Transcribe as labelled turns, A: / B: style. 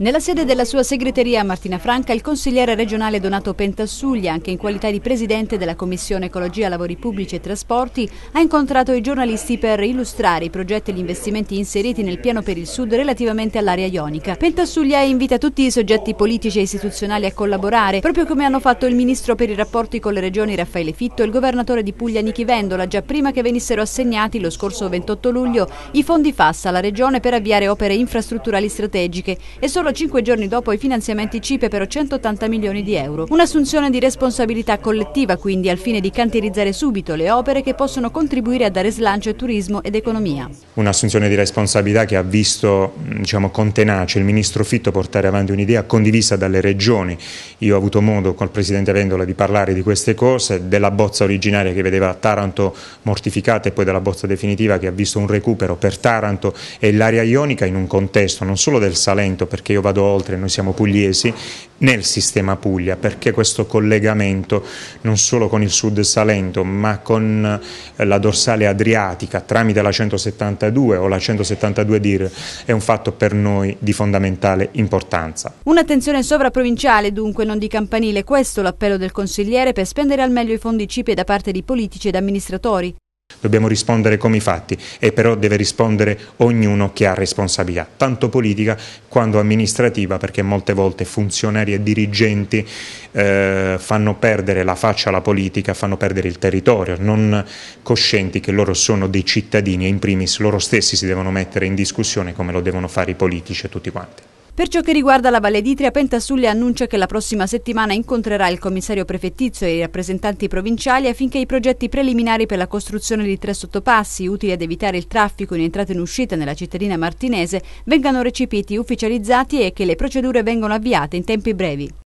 A: Nella sede della sua segreteria a Martina Franca il consigliere regionale Donato Pentassuglia, anche in qualità di presidente della Commissione Ecologia, Lavori Pubblici e Trasporti, ha incontrato i giornalisti per illustrare i progetti e gli investimenti inseriti nel piano per il Sud relativamente all'area ionica. Pentassuglia invita tutti i soggetti politici e istituzionali a collaborare, proprio come hanno fatto il ministro per i rapporti con le regioni Raffaele Fitto e il governatore di Puglia Nichi Vendola, già prima che venissero assegnati lo scorso 28 luglio i fondi FAS alla regione per avviare opere infrastrutturali strategiche e sono solo cinque giorni dopo i finanziamenti CIPE per 180 milioni di euro. Un'assunzione di responsabilità collettiva quindi al fine di cantierizzare subito le opere che possono contribuire a dare slancio a turismo ed economia.
B: Un'assunzione di responsabilità che ha visto diciamo, con tenacia il Ministro Fitto portare avanti un'idea condivisa dalle regioni. Io ho avuto modo col Presidente Vendola di parlare di queste cose, della bozza originaria che vedeva Taranto mortificata e poi della bozza definitiva che ha visto un recupero per Taranto e l'area ionica in un contesto non solo del Salento perché perché io vado oltre, noi siamo pugliesi, nel sistema Puglia, perché questo collegamento non solo con il sud Salento, ma con eh, la dorsale adriatica tramite la 172 o la 172 DIR è un fatto per noi di fondamentale importanza.
A: Un'attenzione sovraprovinciale dunque, non di campanile, questo l'appello del consigliere per spendere al meglio i fondi CIPE da parte di politici ed amministratori.
B: Dobbiamo rispondere come i fatti e però deve rispondere ognuno che ha responsabilità, tanto politica quanto amministrativa, perché molte volte funzionari e dirigenti eh, fanno perdere la faccia alla politica, fanno perdere il territorio, non coscienti che loro sono dei cittadini e in primis loro stessi si devono mettere in discussione come lo devono fare i politici e tutti quanti.
A: Per ciò che riguarda la Valle d'Itria, Pentasulli annuncia che la prossima settimana incontrerà il commissario prefettizio e i rappresentanti provinciali affinché i progetti preliminari per la costruzione di tre sottopassi, utili ad evitare il traffico in entrata e in uscita nella cittadina martinese, vengano recepiti, ufficializzati e che le procedure vengano avviate in tempi brevi.